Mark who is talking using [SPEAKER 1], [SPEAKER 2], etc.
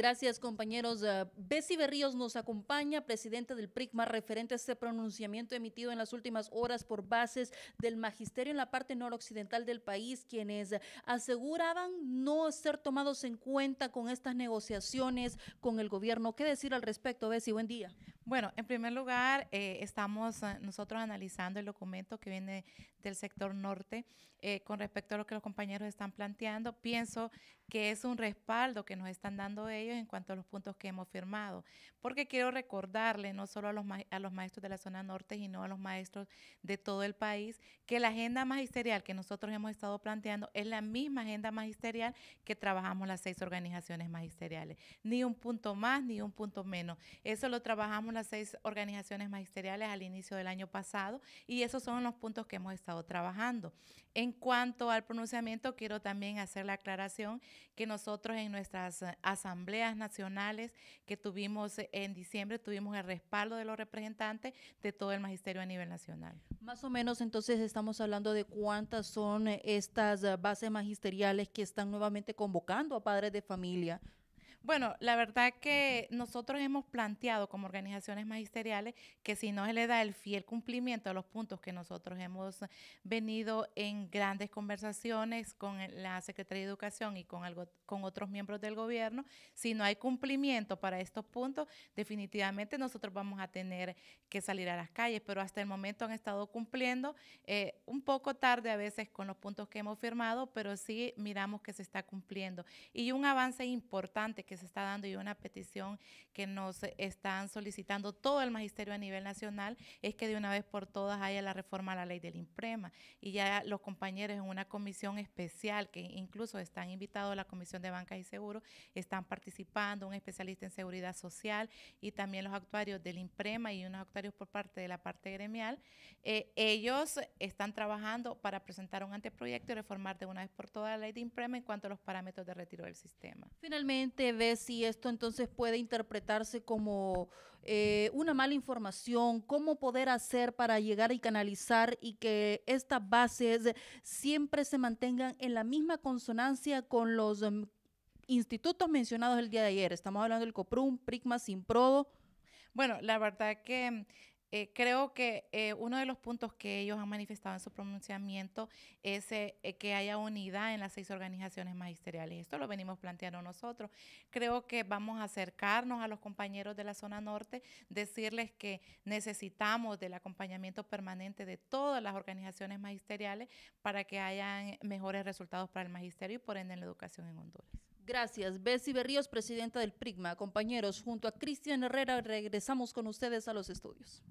[SPEAKER 1] Gracias, compañeros. Eh, Bessie Berríos nos acompaña, presidente del PRICMA, referente a este pronunciamiento emitido en las últimas horas por bases del magisterio en la parte noroccidental del país, quienes aseguraban no ser tomados en cuenta con estas negociaciones con el gobierno. ¿Qué decir al respecto, Bessie? Buen día. Bueno, en primer
[SPEAKER 2] lugar, eh, estamos eh, nosotros analizando el documento que viene del sector norte eh, con respecto a lo que los compañeros están planteando. Pienso que es un respaldo que nos están dando ellos en cuanto a los puntos que hemos firmado, porque quiero recordarle no solo a los, a los maestros de la zona norte, sino a los maestros de todo el país, que la agenda magisterial que nosotros hemos estado planteando es la misma agenda magisterial que trabajamos las seis organizaciones magisteriales. Ni un punto más, ni un punto menos. Eso lo trabajamos seis organizaciones magisteriales al inicio del año pasado y esos son los puntos que hemos estado trabajando. En cuanto al pronunciamiento, quiero también hacer la aclaración que nosotros en nuestras asambleas nacionales que tuvimos en diciembre tuvimos el respaldo de los representantes de todo el magisterio a nivel nacional.
[SPEAKER 1] Más o menos entonces estamos hablando de cuántas son estas bases magisteriales que están nuevamente convocando a padres de familia.
[SPEAKER 2] Bueno, la verdad que nosotros hemos planteado como organizaciones magisteriales que si no se le da el fiel cumplimiento a los puntos que nosotros hemos venido en grandes conversaciones con la Secretaría de Educación y con, con otros miembros del gobierno, si no hay cumplimiento para estos puntos, definitivamente nosotros vamos a tener que salir a las calles, pero hasta el momento han estado cumpliendo eh, un poco tarde a veces con los puntos que hemos firmado, pero sí miramos que se está cumpliendo. Y un avance importante que se está dando y una petición que nos están solicitando todo el magisterio a nivel nacional es que de una vez por todas haya la reforma a la ley del imprema. Y ya los compañeros en una comisión especial, que incluso están invitados a la Comisión de Bancas y Seguros, están participando, un especialista en seguridad social y también los actuarios del imprema y unos actuarios por parte de la parte gremial. Eh, ellos están trabajando para presentar un anteproyecto y reformar de una vez por todas la ley del imprema en cuanto a los parámetros de retiro del sistema.
[SPEAKER 1] Finalmente, si esto entonces puede interpretarse como eh, una mala información, cómo poder hacer para llegar y canalizar y que estas bases siempre se mantengan en la misma consonancia con los em, institutos mencionados el día de ayer. Estamos hablando del COPRUM, Prigma, SIMPRODO.
[SPEAKER 2] Bueno, la verdad que eh, creo que eh, uno de los puntos que ellos han manifestado en su pronunciamiento es eh, que haya unidad en las seis organizaciones magisteriales. Esto lo venimos planteando nosotros. Creo que vamos a acercarnos a los compañeros de la zona norte, decirles que necesitamos del acompañamiento permanente de todas las organizaciones magisteriales para que hayan mejores resultados para el magisterio y por ende en la educación en Honduras.
[SPEAKER 1] Gracias, Bessie Berríos, presidenta del PRIGMA. Compañeros, junto a Cristian Herrera regresamos con ustedes a los estudios.